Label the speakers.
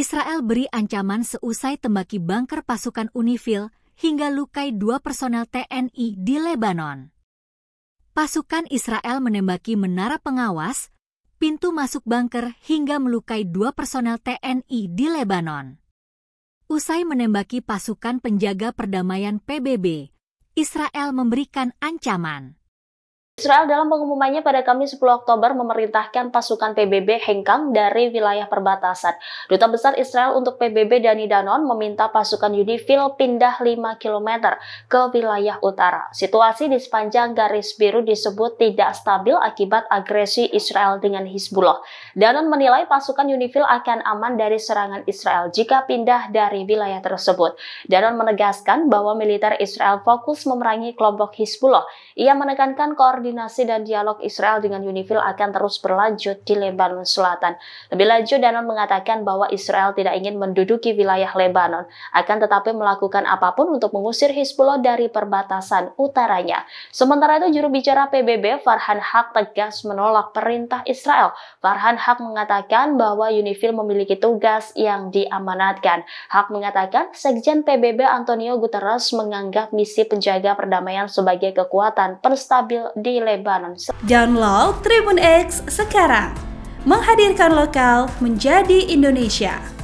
Speaker 1: Israel beri ancaman seusai tembaki bunker pasukan Unifil hingga lukai dua personel TNI di Lebanon. Pasukan Israel menembaki menara pengawas, pintu masuk bunker hingga melukai dua personel TNI di Lebanon. Usai menembaki pasukan penjaga perdamaian PBB, Israel memberikan ancaman.
Speaker 2: Israel dalam pengumumannya pada Kamis 10 Oktober memerintahkan pasukan PBB hengkang dari wilayah perbatasan. Duta Besar Israel untuk PBB Dani Danon meminta pasukan UNIFIL pindah 5 km ke wilayah utara. Situasi di sepanjang garis biru disebut tidak stabil akibat agresi Israel dengan Hizbullah. Danon menilai pasukan UNIFIL akan aman dari serangan Israel jika pindah dari wilayah tersebut. Danon menegaskan bahwa militer Israel fokus memerangi kelompok Hizbullah. Ia menekankan koordinasi koordinasi dan dialog Israel dengan UNIFIL akan terus berlanjut di Lebanon Selatan. Lebih lanjut, Danon mengatakan bahwa Israel tidak ingin menduduki wilayah Lebanon, akan tetapi melakukan apapun untuk mengusir Hizbullah dari perbatasan utaranya. Sementara itu, juru bicara PBB Farhan Haq tegas menolak perintah Israel. Farhan Haq mengatakan bahwa UNIFIL memiliki tugas yang diamanatkan. Haq mengatakan Sekjen PBB Antonio Guterres menganggap misi penjaga perdamaian sebagai kekuatan perstabil. di di Lebanon.
Speaker 3: Download Tribun X sekarang, menghadirkan lokal menjadi Indonesia.